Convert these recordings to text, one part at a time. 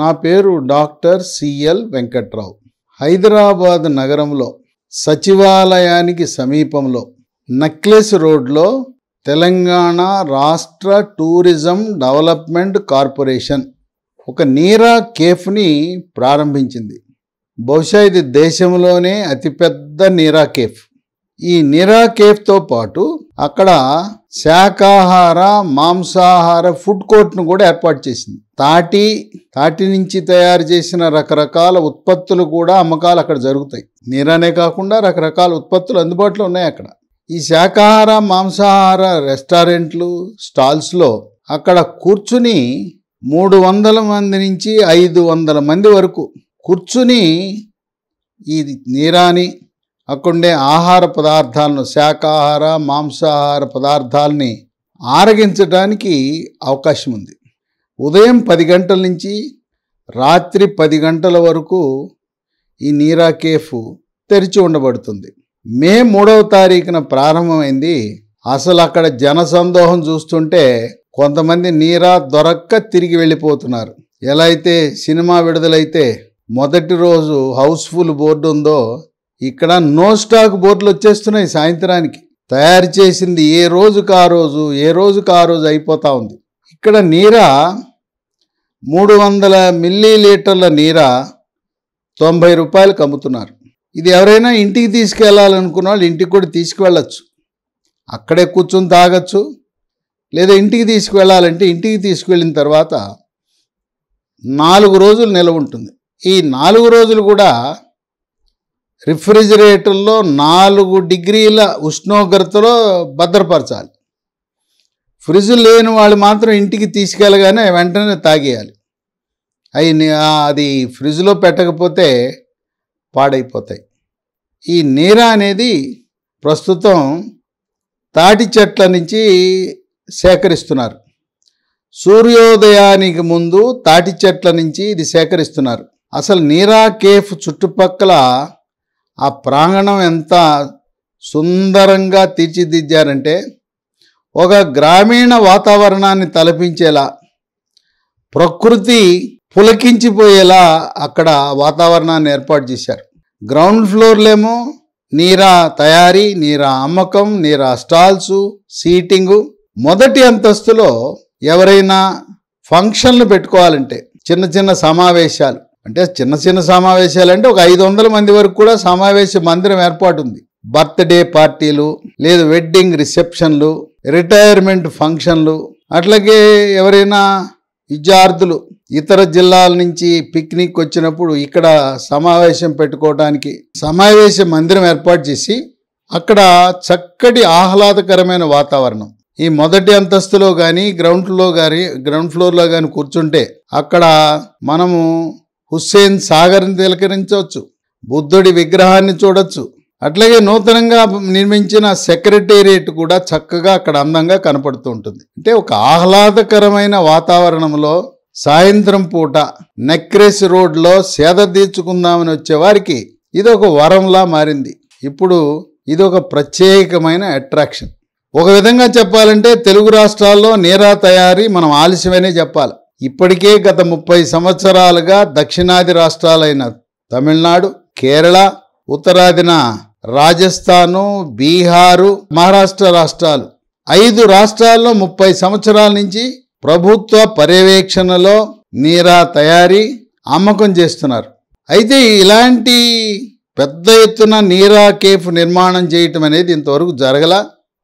నా పేరు doctor CL Venkatrao Hyderabad నగరంలో సచివాలయానికి సమీపంలో నక్లెస్ రోడ్లో తెలంగాణ రాష్ట్ర టూరిజం డెవలప్మెంట్ కార్పొరేషన్ ఒక నీరా కేఫ్ని ప్రారంభించింది బహుశా ఇది దేశంలోనే అతిపెద్ద నీరా కేఫ్ ఈ నీరా కేఫ్తో పాటు అక్కడ శాకాహార మాంసాహార ఫుడ్ కోర్ట్ను కూడా ఏర్పాటు చేసింది తాటి తాటి నుంచి తయారు చేసిన రకరకాల ఉత్పత్తులు కూడా అమ్మకాలు అక్కడ జరుగుతాయి నీరనే కాకుండా రకరకాల ఉత్పత్తులు అందుబాటులో ఉన్నాయి అక్కడ ఈ శాకాహార మాంసాహార రెస్టారెంట్లు స్టాల్స్లో అక్కడ కూర్చుని మూడు వందల మంది నుంచి ఐదు వందల మంది వరకు కూర్చుని ఈ నీరాని అక్కడుండే ఆహార పదార్థాలను శాకాహార మాంసాహార పదార్థాలని ఆరగించడానికి అవకాశం ఉంది ఉదయం పది గంటల నుంచి రాత్రి పది గంటల వరకు ఈ నీరా కేఫ్ తెరిచి ఉండబడుతుంది మే మూడవ తారీఖున ప్రారంభమైంది అసలు అక్కడ జనసందోహం చూస్తుంటే కొంతమంది నీరా దొరక్క తిరిగి వెళ్ళిపోతున్నారు ఎలా అయితే సినిమా విడుదలైతే మొదటి రోజు హౌస్ఫుల్ బోర్డు ఉందో ఇక్కడ నో స్టాక్ బోర్డులు వచ్చేస్తున్నాయి సాయంత్రానికి తయారు చేసింది ఏ రోజుకు ఆ రోజు ఏ రోజుకు ఆ రోజు అయిపోతూ ఉంది ఇక్కడ నీర మూడు వందల మిల్లీ లీటర్ల నీర తొంభై రూపాయలు అమ్ముతున్నారు ఇది ఎవరైనా ఇంటికి తీసుకెళ్లాలనుకున్న వాళ్ళు ఇంటికి కూడా తీసుకువెళ్ళచ్చు అక్కడే కూర్చొని తాగచ్చు లేదా ఇంటికి తీసుకువెళ్ళాలంటే ఇంటికి తీసుకువెళ్ళిన తర్వాత నాలుగు రోజులు నిలవ ఉంటుంది ఈ నాలుగు రోజులు కూడా రిఫ్రిజిరేటర్లో నాలుగు డిగ్రీల ఉష్ణోగ్రతలో భద్రపరచాలి ఫ్రిడ్జ్ లేని వాళ్ళు మాత్రం ఇంటికి తీసుకెళ్ళగానే వెంటనే తాగేయాలి అవి అది ఫ్రిడ్జ్లో పెట్టకపోతే పాడైపోతాయి ఈ నీర అనేది ప్రస్తుతం తాటి చెట్ల నుంచి సేకరిస్తున్నారు సూర్యోదయానికి ముందు తాటి చెట్ల నుంచి ఇది సేకరిస్తున్నారు అసలు నీరా కేఫ్ చుట్టుపక్కల ఆ ప్రాంగణం ఎంత సుందరంగా తీర్చిదిద్దారంటే ఒక గ్రామీణ వాతావరణాన్ని తలపించేలా ప్రకృతి పులకించిపోయేలా అక్కడ వాతావరణాన్ని ఏర్పాటు చేశారు గ్రౌండ్ ఫ్లోర్లేమో నీరా తయారీ నీరా అమ్మకం నీరా స్టాల్సు సీటింగు మొదటి అంతస్తులో ఎవరైనా ఫంక్షన్లు పెట్టుకోవాలంటే చిన్న చిన్న సమావేశాలు అంటే చిన్న చిన్న సమావేశాలు అంటే ఒక ఐదు వందల మంది వరకు కూడా సమావేశ మందిరం ఏర్పాటు ఉంది బర్త్డే పార్టీలు లేదు వెడ్డింగ్ రిసెప్షన్లు రిటైర్మెంట్ ఫంక్షన్లు అట్లాగే ఎవరైనా విద్యార్థులు ఇతర జిల్లాల నుంచి పిక్నిక్ వచ్చినప్పుడు ఇక్కడ సమావేశం పెట్టుకోవడానికి సమావేశ మందిరం ఏర్పాటు చేసి అక్కడ చక్కటి ఆహ్లాదకరమైన వాతావరణం ఈ మొదటి అంతస్తులో కానీ గ్రౌండ్లో కానీ గ్రౌండ్ ఫ్లోర్లో కానీ కూర్చుంటే అక్కడ మనము హుస్సేన్ సాగర్ని తిలకరించవచ్చు బుద్ధుడి విగ్రహాన్ని చూడొచ్చు అట్లాగే నూతనంగా నిర్మించిన సెక్రటేరియట్ కూడా చక్కగా అక్కడ అందంగా కనపడుతూ ఉంటుంది అంటే ఒక ఆహ్లాదకరమైన వాతావరణంలో సాయంత్రం పూట నెక్రెస్ రోడ్లో సేద తీర్చుకుందామని వచ్చేవారికి ఇది ఒక వరంలా మారింది ఇప్పుడు ఇది ఒక ప్రత్యేకమైన అట్రాక్షన్ ఒక విధంగా చెప్పాలంటే తెలుగు రాష్ట్రాల్లో నీరా తయారీ మనం ఆలస్యమనే చెప్పాలి ఇప్పటికే గత ముప్పై సంవత్సరాలుగా దక్షిణాది రాష్ట్రాలైన తమిళనాడు కేరళ ఉత్తరాదిన రాజస్థాను బీహారు మహారాష్ట్ర రాష్ట్రాలు ఐదు రాష్ట్రాల్లో ముప్పై సంవత్సరాల నుంచి ప్రభుత్వ పర్యవేక్షణలో నీరా తయారీ అమ్మకం చేస్తున్నారు అయితే ఇలాంటి పెద్ద ఎత్తున నీరా కేఫ్ నిర్మాణం చేయటం అనేది ఇంతవరకు జరగల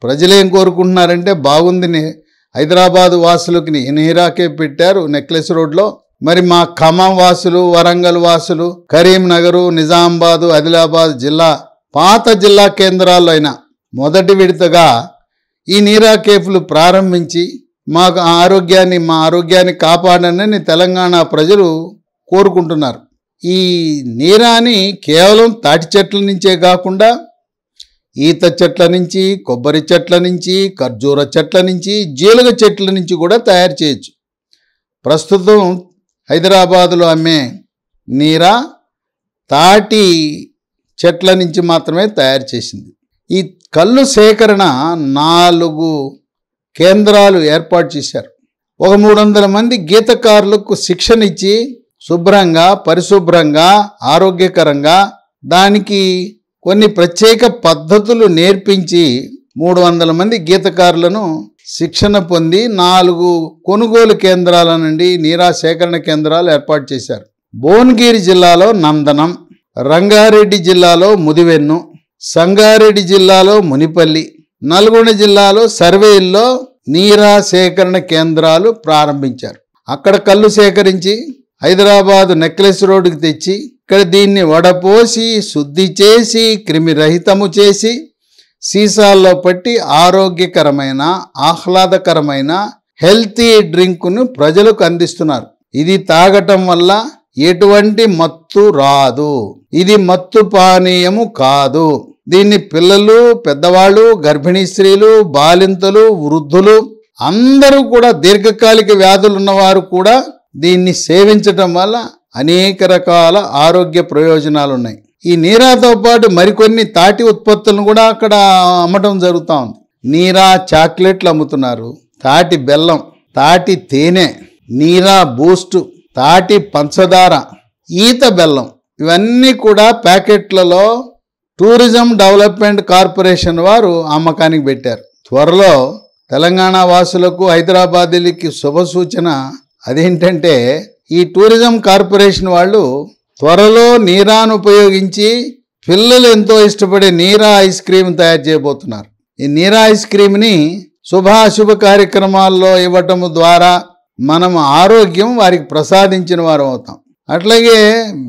ప్రజలేం కోరుకుంటున్నారంటే బాగుంది హైదరాబాద్ వాసులకి ఇన్హిరాకే పెట్టారు నెక్లెస్ రోడ్లో మరి మా ఖమ్మం వాసులు వరంగల్ వాసులు కరీంనగర్ నిజామాబాదు ఆదిలాబాద్ జిల్లా పాత జిల్లా కేంద్రాల్లో అయినా మొదటి విడతగా ఈ నీరా కేఫ్లు ప్రారంభించి మాకు ఆరోగ్యాన్ని మా ఆరోగ్యాన్ని కాపాడనని తెలంగాణ ప్రజలు కోరుకుంటున్నారు ఈ నీరాని కేవలం తాటి చెట్ల నుంచే కాకుండా ఈత చెట్ల నుంచి కొబ్బరి చెట్ల నుంచి ఖర్జూర చెట్ల నుంచి జీలగ చెట్ల నుంచి కూడా తయారు చేయొచ్చు ప్రస్తుతం హైదరాబాదులో అమ్మే నీర తాటి చెట్ల నుంచి మాత్రమే తయారు చేసింది ఈ కళ్ళు సేకరణ నాలుగు కేంద్రాలు ఏర్పాటు చేశారు ఒక మూడు వందల మంది గీతకారులకు శిక్షణ ఇచ్చి శుభ్రంగా పరిశుభ్రంగా ఆరోగ్యకరంగా దానికి కొన్ని ప్రత్యేక పద్ధతులు నేర్పించి మూడు వందల మంది గీతకారులను శిక్షణ పొంది నాలుగు కొనుగోలు కేంద్రాల నుండి నీరా సేకరణ కేంద్రాలు ఏర్పాటు చేశారు భువనగిరి జిల్లాలో నందనం రంగారెడ్డి జిల్లాలో ముదివెన్ను సంగారెడ్డి జిల్లాలో మునిపల్లి నల్గొండ జిల్లాలో సర్వేల్లో నీరా సేకరణ కేంద్రాలు ప్రారంభించారు అక్కడ కళ్ళు సేకరించి హైదరాబాదు నెక్లెస్ రోడ్డుకి తెచ్చి ఇక్కడ దీన్ని వడపోసి శుద్ధి చేసి క్రిమిరహితము చేసి సీసాల్లో పట్టి ఆరోగ్యకరమైన ఆహ్లాదకరమైన హెల్తీ డ్రింక్ను ప్రజలకు అందిస్తున్నారు ఇది తాగటం వల్ల ఎటువంటి మత్తు రాదు ఇది మత్తు పానీయము కాదు దీన్ని పిల్లలు పెద్దవాళ్ళు గర్భిణీ స్త్రీలు బాలింతలు వృద్ధులు అందరూ కూడా దీర్ఘకాలిక వ్యాధులు ఉన్నవారు కూడా దీన్ని సేవించటం వల్ల అనేక రకాల ఆరోగ్య ప్రయోజనాలు ఉన్నాయి ఈ నీరాతో పాటు మరికొన్ని తాటి ఉత్పత్తులను కూడా అక్కడ అమ్మటం జరుగుతూ ఉంది నీరా చాక్లెట్లు అమ్ముతున్నారు తాటి బెల్లం తాటి తేనె నీరా బూస్టు తాటి పంచదార ఈత బెల్లం ఇవన్నీ కూడా ప్యాకెట్లలో టూరిజం డెవలప్మెంట్ కార్పొరేషన్ వారు అమ్మకానికి పెట్టారు త్వరలో తెలంగాణ వాసులకు హైదరాబాదులకి శుభ సూచన అదేంటంటే ఈ టూరిజం కార్పొరేషన్ వాళ్ళు త్వరలో నీరాను ఉపయోగించి పిల్లలు ఎంతో ఇష్టపడే నీరా ఐస్ క్రీమ్ తయారు చేయబోతున్నారు ఈ నీరా ఐస్ క్రీమ్ని శుభాశుభ కార్యక్రమాల్లో ఇవ్వటం ద్వారా మనం ఆరోగ్యం వారికి ప్రసాదించిన వారు అవుతాం అట్లాగే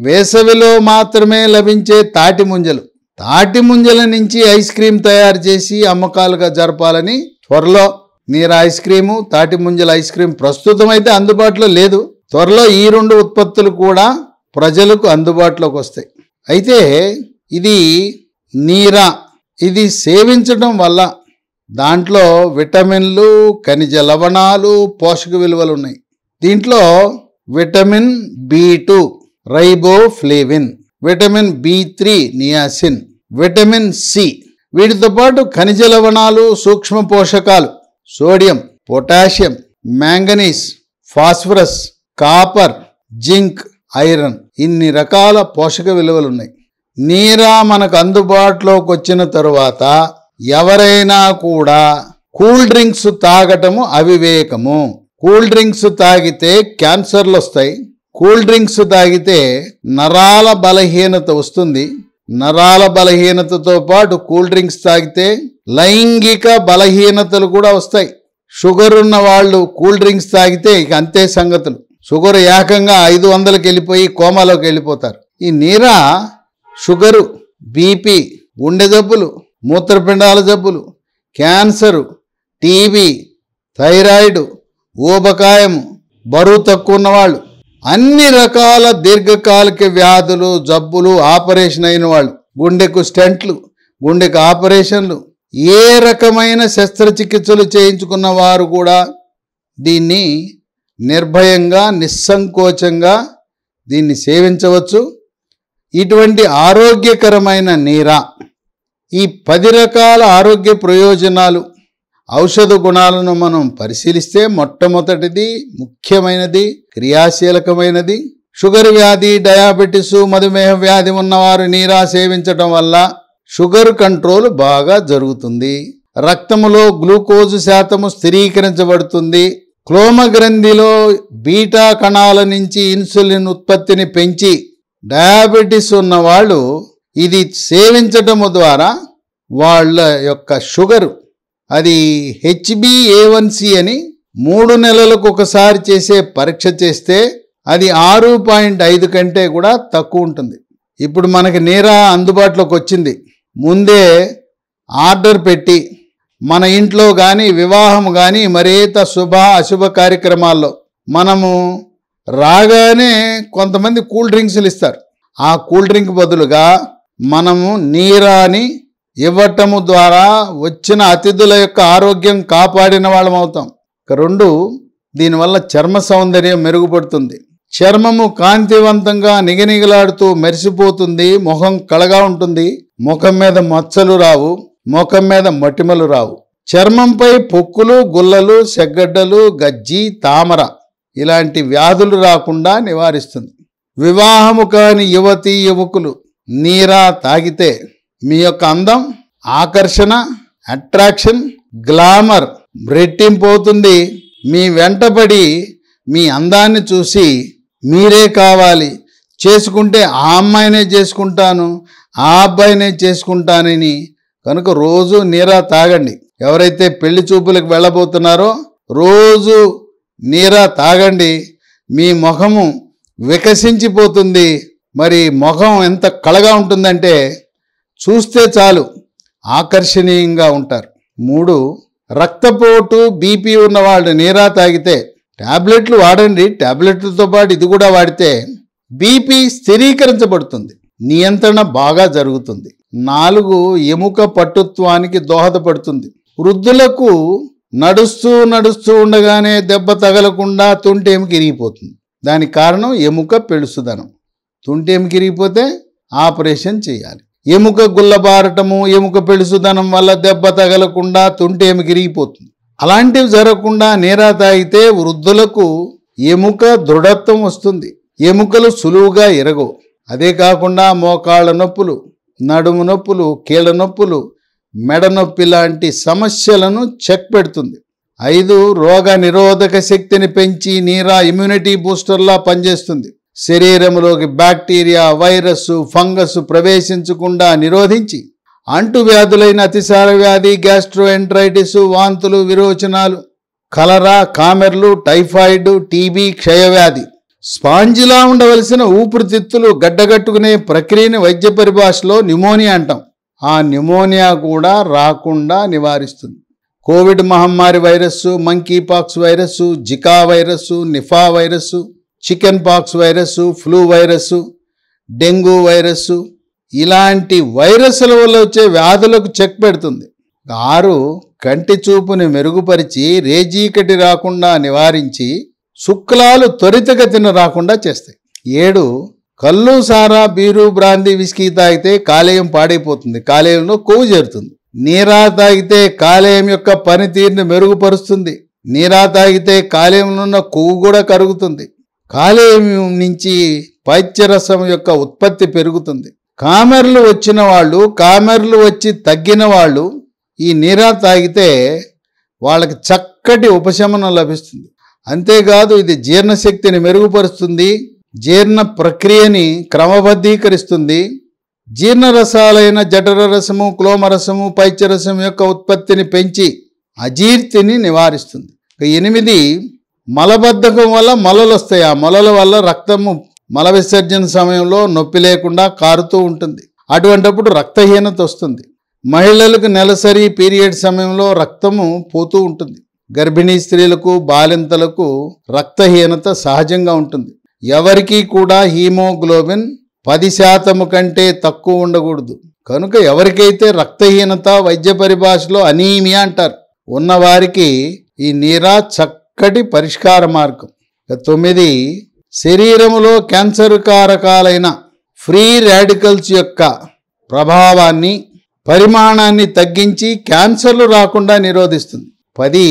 వేసవిలో మాత్రమే లభించే తాటి ముంజలు తాటి ముంజల నుంచి ఐస్ క్రీమ్ తయారు చేసి అమ్మకాలుగా జరపాలని త్వరలో నీర ఐస్ క్రీము తాటి ముంజల ఐస్ క్రీమ్ ప్రస్తుతం అయితే అందుబాటులో లేదు త్వరలో ఈ రెండు ఉత్పత్తులు కూడా ప్రజలకు అందుబాటులోకి వస్తాయి అయితే ఇది నీరా ఇది సేవించడం వల్ల దాంట్లో విటమిన్లు ఖనిజ లవణాలు పోషక విలువలు ఉన్నాయి దీంట్లో vitamin B two riboflavin vitamin B three niacin vitamin C వీటితో పాటు ఖనిజ లవణాలు సూక్ష్మ పోషకాలు sodium potassium manganese phosphorus copper zinc iron ఇన్ని రకాల పోషక విలువలు ఉన్నాయి నీరా మనకు అందుబాటులోకి వచ్చిన తరువాత ఎవరైనా కూడా కూల్ డ్రింక్స్ తాగటము అవివేకము కూల్ డ్రింక్స్ తాగితే క్యాన్సర్లు వస్తాయి కూల్ డ్రింక్స్ తాగితే నరాల బలహీనత వస్తుంది నరాల బలహీనతతో పాటు కూల్ డ్రింక్స్ తాగితే లైంగిక బలహీనతలు కూడా వస్తాయి షుగర్ ఉన్న వాళ్ళు కూల్ డ్రింక్స్ తాగితే ఇక అంతే సంగతులు షుగర్ ఏకంగా ఐదు వందలకి వెళ్ళిపోయి కోమాలోకి వెళ్ళిపోతారు ఈ నీర షుగరు బీపీ గుండె జబ్బులు మూత్రపిండాల జబ్బులు క్యాన్సరు టీబీ థైరాయిడ్ ఊబకాయము బరువు తక్కువ ఉన్నవాళ్ళు అన్ని రకాల దీర్ఘకాలిక వ్యాధులు జబ్బులు ఆపరేషన్ అయిన వాళ్ళు గుండెకు స్టెంట్లు గుండెకు ఆపరేషన్లు ఏ రకమైన శస్త్రచికిత్సలు చేయించుకున్న వారు కూడా దీన్ని నిర్భయంగా నిస్సంకోచంగా దీన్ని సేవించవచ్చు ఇటువంటి ఆరోగ్యకరమైన నీరా ఈ పది రకాల ఆరోగ్య ప్రయోజనాలు ఔషధ గుణాలను మనం పరిశీలిస్తే మొట్టమొదటిది ముఖ్యమైనది క్రియాశీలకమైనది షుగర్ వ్యాధి డయాబెటిస్ మధుమేహ వ్యాధి ఉన్నవారు నీరా సేవించటం వల్ల షుగర్ కంట్రోల్ బాగా జరుగుతుంది రక్తములో గ్లూకోజ్ శాతము స్థిరీకరించబడుతుంది క్లోమగ్రంథిలో బీటా కణాల నుంచి ఇన్సులిన్ ఉత్పత్తిని పెంచి డయాబెటీస్ ఉన్నవాళ్ళు ఇది సేవించటము ద్వారా వాళ్ళ యొక్క షుగరు అది హెచ్బిఏవన్సి అని మూడు నెలలకు ఒకసారి చేసే పరీక్ష చేస్తే అది ఆరు పాయింట్ ఐదు కంటే కూడా తక్కువ ఉంటుంది ఇప్పుడు మనకి నీరా అందుబాటులోకి వచ్చింది ముందే ఆర్డర్ పెట్టి మన ఇంట్లో కానీ వివాహం కానీ మరేత శుభ అశుభ కార్యక్రమాల్లో మనము రాగానే కొంతమంది కూల్ డ్రింక్స్లు ఇస్తారు ఆ కూల్ డ్రింక్ బదులుగా మనము నీరాని ఇవ్వటము ద్వారా వచ్చిన అతిథుల యొక్క ఆరోగ్యం కాపాడిన వాళ్ళం అవుతాం రెండు దీనివల్ల చర్మ సౌందర్యం మెరుగుపడుతుంది చర్మము కాంతివంతంగా నిగనిగలాడుతూ మెరిసిపోతుంది ముఖం కళగా ఉంటుంది ముఖం మీద మచ్చలు రావు ముఖం మీద మటిమలు రావు చర్మంపై పొక్కులు గుల్లలు సెగ్గడ్డలు గజ్జి తామర ఇలాంటి వ్యాధులు రాకుండా నివారిస్తుంది వివాహము కాని యువతి యువకులు నీరా తాగితే మీ యొక్క అందం ఆకర్షణ అట్రాక్షన్ గ్లామర్ రెట్టింపోతుంది మీ వెంటబడి మీ అందాన్ని చూసి మీరే కావాలి చేసుకుంటే ఆ అమ్మాయినే చేసుకుంటాను ఆ అబ్బాయినే చేసుకుంటానని కనుక రోజు నీరా తాగండి ఎవరైతే పెళ్లి చూపులకు వెళ్ళబోతున్నారో రోజు నీరా తాగండి మీ ముఖము వికసించిపోతుంది మరి ముఖం ఎంత కళగా ఉంటుందంటే చూస్తే చాలు ఆకర్షణీయంగా ఉంటారు మూడు రక్తపోటు బీపీ ఉన్నవాళ్ళు నీరా తాగితే ట్యాబ్లెట్లు వాడండి ట్యాబ్లెట్లతో పాటు ఇది కూడా వాడితే బీపీ స్థిరీకరించబడుతుంది నియంత్రణ బాగా జరుగుతుంది నాలుగు ఎముక పట్టుత్వానికి దోహదపడుతుంది వృద్ధులకు నడుస్తూ నడుస్తూ ఉండగానే దెబ్బ తగలకుండా తుంటేమి కిరిగిపోతుంది దానికి కారణం ఎముక పెడుసుదనం తుంటేమి కిరిగిపోతే ఆపరేషన్ చేయాలి ఎముక గుల్లబారటము ఎముక పెడుసుదనం వల్ల దెబ్బ తగలకుండా ఏమి గిరిగిపోతుంది అలాంటివి జరగకుండా నీరా తాగితే వృద్ధులకు ఎముక దృఢత్వం వస్తుంది ఎముకలు సులువుగా ఎరగవు అదే కాకుండా మోకాళ్ళ నొప్పులు నడుము నొప్పులు కీళ్ళ నొప్పులు మెడ నొప్పి లాంటి సమస్యలను చెక్ పెడుతుంది ఐదు రోగ నిరోధక శక్తిని పెంచి నీరా ఇమ్యూనిటీ బూస్టర్లా పనిచేస్తుంది శరీరంలోకి బ్యాక్టీరియా వైరస్ ఫంగస్ ప్రవేశించకుండా నిరోధించి అంటువ్యాధులైన అతిసార వ్యాధి గ్యాస్ట్రోఎంట్రైటిస్ వాంతులు విరోచనాలు కలరా కామెర్లు టైఫాయిడ్ టీబీ క్షయవ్యాధి స్పాంజిలా ఉండవలసిన ఊపిరితిత్తులు గడ్డగట్టుకునే ప్రక్రియని వైద్య పరిభాషలో న్యూమోనియా అంటాం ఆ న్యూమోనియా కూడా రాకుండా నివారిస్తుంది కోవిడ్ మహమ్మారి virus monkeypox virus Zika virus Nipah virus chickenpox virus flu virus dengue virus ఇలాంటి వైరస్ల వల్ల వచ్చే వ్యాధులకు చెక్ పెడుతుంది ఆరు కంటి చూపుని మెరుగుపరిచి రేజీకటి రాకుండా నివారించి శుక్లాలు త్వరితగతిన రాకుండా చేస్తాయి ఏడు కళ్ళు సారా బీరు బ్రాంది విసికి తాగితే కాలేయం పాడైపోతుంది కాలేయంలో కొవ్వు చేరుతుంది నీరా తాగితే కాలేయం యొక్క పనితీరుని మెరుగుపరుస్తుంది నీరా తాగితే కాలేయంలో ఉన్న కొవ్వు కూడా కరుగుతుంది కాలేయం నుంచి పైత్యరసం యొక్క ఉత్పత్తి పెరుగుతుంది కామెర్లు వచ్చిన వాళ్ళు కామెర్లు వచ్చి తగ్గిన వాళ్ళు ఈ నీర తాగితే వాళ్ళకి చక్కటి ఉపశమనం లభిస్తుంది అంతేకాదు ఇది జీర్ణశక్తిని మెరుగుపరుస్తుంది జీర్ణ ప్రక్రియని క్రమబద్ధీకరిస్తుంది జీర్ణరసాలైన జఠర రసము క్లోమరసము పైత్యరసం యొక్క ఉత్పత్తిని పెంచి అజీర్తిని నివారిస్తుంది ఎనిమిది మలబద్ధకం వల్ల మొలలు వస్తాయి ఆ మొలల వల్ల రక్తము మల విసర్జన సమయంలో నొప్పి లేకుండా కారుతూ ఉంటుంది అటువంటప్పుడు రక్తహీనత వస్తుంది మహిళలకు నెలసరి పీరియడ్ సమయంలో రక్తము పోతూ ఉంటుంది గర్భిణీ స్త్రీలకు బాలింతలకు రక్తహీనత సహజంగా ఉంటుంది ఎవరికీ కూడా హీమోగ్లోబిన్ పది శాతము కంటే తక్కువ ఉండకూడదు కనుక ఎవరికైతే రక్తహీనత వైద్య పరిభాషలో అనీమియా అంటారు ఉన్నవారికి ఈ నీరా చక్క చక్కటి పరిష్కార మార్గం తొమ్మిది శరీరములో క్యాన్సర్ కారకాలైన ఫ్రీ రాడికల్స్ యొక్క ప్రభావాన్ని పరిమాణాన్ని తగ్గించి క్యాన్సర్లు రాకుండా నిరోధిస్తుంది పది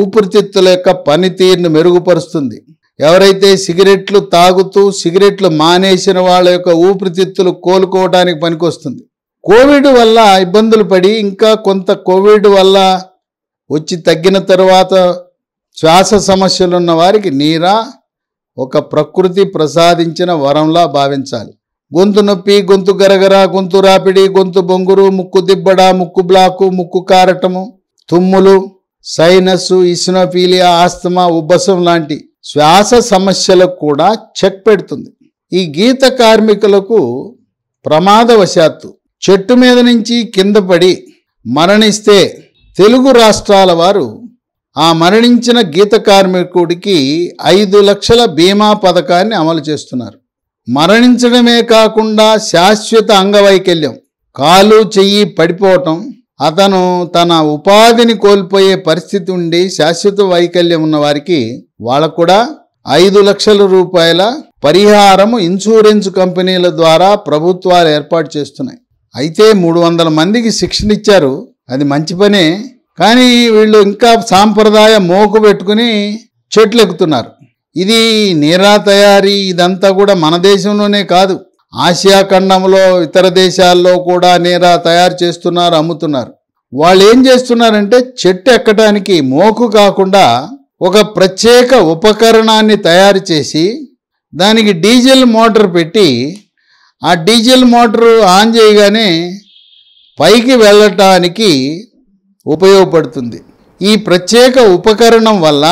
ఊపిరితిత్తుల యొక్క పనితీరును మెరుగుపరుస్తుంది ఎవరైతే సిగరెట్లు తాగుతూ సిగరెట్లు మానేసిన వాళ్ళ యొక్క ఊపిరితిత్తులు కోలుకోవడానికి పనికొస్తుంది కోవిడ్ వల్ల ఇబ్బందులు పడి ఇంకా కొంత కోవిడ్ వల్ల వచ్చి తగ్గిన తర్వాత శ్వాస సమస్యలు ఉన్న వారికి నీర ఒక ప్రకృతి ప్రసాదించిన వరంలా భావించాలి గొంతు నొప్పి గొంతు గరగర గొంతు రాపిడి గొంతు బొంగురు ముక్కు దిబ్బడ ముక్కు బ్లాకు ముక్కు కారటము తుమ్ములు సైనస్ ఇసునోఫీలియా ఆస్తమా ఉబ్బసం లాంటి శ్వాస సమస్యలకు కూడా చెక్ పెడుతుంది ఈ గీత కార్మికులకు ప్రమాదవశాత్తు చెట్టు మీద నుంచి కింద పడి మరణిస్తే తెలుగు రాష్ట్రాల వారు ఆ మరణించిన గీత కార్మికుడికి ఐదు లక్షల బీమా పథకాన్ని అమలు చేస్తున్నారు మరణించడమే కాకుండా శాశ్వత అంగవైకల్యం కాలు చెయ్యి పడిపోవటం అతను తన ఉపాధిని కోల్పోయే పరిస్థితి ఉండి శాశ్వత వైకల్యం ఉన్న వారికి వాళ్ళకు కూడా ఐదు లక్షల రూపాయల పరిహారము ఇన్సూరెన్స్ కంపెనీల ద్వారా ప్రభుత్వాలు ఏర్పాటు చేస్తున్నాయి అయితే మూడు వందల మందికి శిక్షణ ఇచ్చారు అది మంచి పనే కానీ వీళ్ళు ఇంకా సాంప్రదాయ మోకు పెట్టుకుని చెట్లు ఎక్కుతున్నారు ఇది నీరా తయారీ ఇదంతా కూడా మన దేశంలోనే కాదు ఆసియా ఖండంలో ఇతర దేశాల్లో కూడా నీరా తయారు చేస్తున్నారు అమ్ముతున్నారు వాళ్ళు ఏం చేస్తున్నారంటే చెట్టు ఎక్కడానికి మోకు కాకుండా ఒక ప్రత్యేక ఉపకరణాన్ని తయారు చేసి దానికి డీజిల్ మోటార్ పెట్టి ఆ డీజిల్ మోటారు ఆన్ చేయగానే పైకి వెళ్ళటానికి ఉపయోగపడుతుంది ఈ ప్రత్యేక ఉపకరణం వల్ల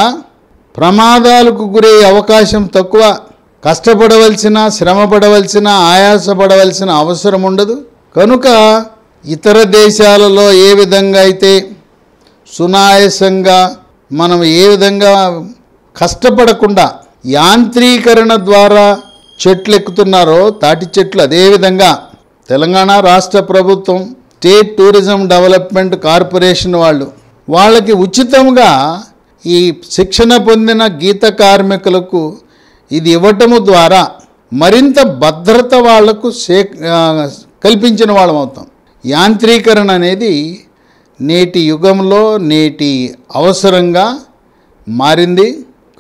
ప్రమాదాలకు గురయ్యే అవకాశం తక్కువ కష్టపడవలసిన శ్రమపడవలసిన ఆయాసపడవలసిన అవసరం ఉండదు కనుక ఇతర దేశాలలో ఏ విధంగా అయితే సునాయాసంగా మనం ఏ విధంగా కష్టపడకుండా యాంత్రీకరణ ద్వారా చెట్లు ఎక్కుతున్నారో తాటి చెట్లు అదేవిధంగా తెలంగాణ రాష్ట్ర ప్రభుత్వం స్టేట్ టూరిజం డెవలప్మెంట్ కార్పొరేషన్ వాళ్ళు వాళ్ళకి ఉచితంగా ఈ శిక్షణ పొందిన గీత కార్మికులకు ఇది ఇవ్వటము ద్వారా మరింత భద్రత వాళ్లకు సే కల్పించిన వాళ్ళం అవుతాం యాంత్రీకరణ అనేది నేటి యుగంలో నేటి అవసరంగా మారింది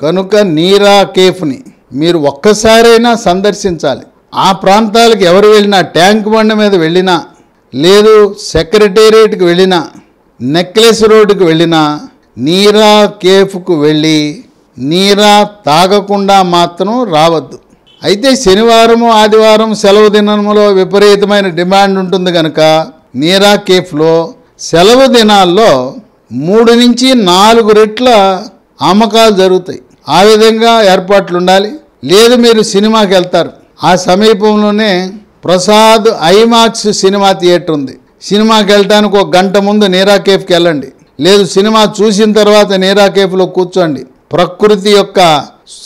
కనుక నీరా కేఫ్ని మీరు ఒక్కసారైనా సందర్శించాలి ఆ ప్రాంతాలకు ఎవరు వెళ్ళినా ట్యాంక్ బండి మీద వెళ్ళినా లేదు సెక్రటేరియట్కి వెళ్ళినా నెక్లెస్ రోడ్డుకి వెళ్ళినా నీరా కేఫ్కు వెళ్ళి నీరా తాగకుండా మాత్రం రావద్దు అయితే శనివారము ఆదివారం సెలవు దినములో విపరీతమైన డిమాండ్ ఉంటుంది కనుక నీరా కేఫ్లో సెలవు దినాల్లో మూడు నుంచి నాలుగు రెట్ల అమ్మకాలు జరుగుతాయి ఆ విధంగా ఏర్పాట్లు ఉండాలి లేదు మీరు సినిమాకి వెళ్తారు ఆ సమీపంలోనే ప్రసాద్ ఐమాక్స్ సినిమా థియేటర్ ఉంది సినిమాకి వెళ్ళటానికి ఒక గంట ముందు నీరా కేఫ్కి వెళ్ళండి లేదు సినిమా చూసిన తర్వాత నీరా కేఫ్లో కూర్చోండి ప్రకృతి యొక్క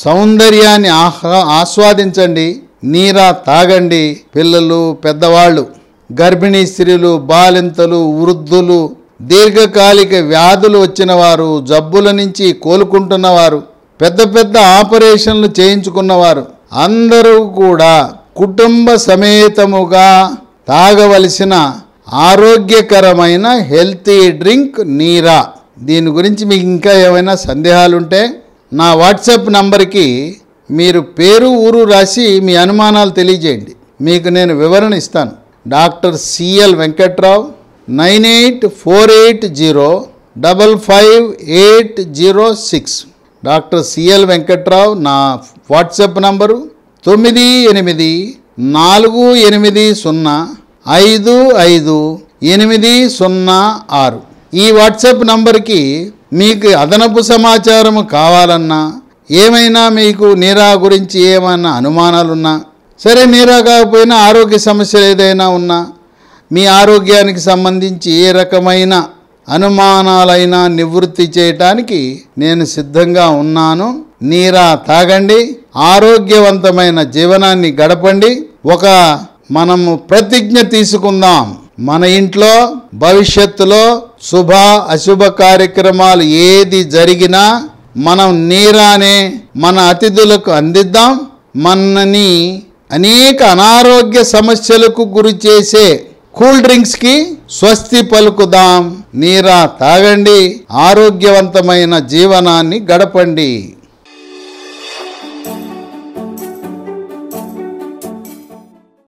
సౌందర్యాన్ని ఆహ్లా ఆస్వాదించండి నీరా తాగండి పిల్లలు పెద్దవాళ్ళు గర్భిణీ స్త్రీలు బాలింతలు వృద్ధులు దీర్ఘకాలిక వ్యాధులు వచ్చిన వారు జబ్బుల నుంచి కోలుకుంటున్నవారు పెద్ద పెద్ద ఆపరేషన్లు చేయించుకున్నవారు అందరూ కూడా కుటుంబ సమేతముగా తాగవలసిన ఆరోగ్యకరమైన హెల్తీ డ్రింక్ నీరా దీని గురించి మీకు ఇంకా ఏమైనా సందేహాలుంటే నా వాట్సాప్ నంబర్కి మీరు పేరు ఊరు రాసి మీ అనుమానాలు తెలియజేయండి మీకు నేను వివరణ ఇస్తాను doctor CL Venkatrao nine eight four eight zero double five eight zero six doctor CL Venkatrao నా వాట్సాప్ నంబరు తొమ్మిది ఎనిమిది నాలుగు ఎనిమిది సున్నా ఐదు ఐదు ఎనిమిది సున్నా ఆరు ఈ వాట్సాప్ నంబర్కి మీకు అదనపు సమాచారం కావాలన్నా ఏమైనా మీకు నీరా గురించి ఏమైనా అనుమానాలున్నా సరే నీరా కాకపోయినా ఆరోగ్య సమస్యలు ఏదైనా ఉన్నా మీ ఆరోగ్యానికి సంబంధించి ఏ రకమైన అనుమానాలైనా నివృత్తి చేయటానికి నేను సిద్ధంగా ఉన్నాను నీరా తాగండి ఆరోగ్యవంతమైన జీవనాన్ని గడపండి ఒక మనము ప్రతిజ్ఞ తీసుకుందాం మన ఇంట్లో భవిష్యత్తులో శుభ అశుభ కార్యక్రమాలు ఏది జరిగినా మనం నీరానే మన అతిథులకు అందిద్దాం మనని అనేక అనారోగ్య సమస్యలకు గురి చేసే కూల్ డ్రింక్స్కి స్వస్తి పలుకుదాం నీరా తాగండి ఆరోగ్యవంతమైన జీవనాన్ని గడపండి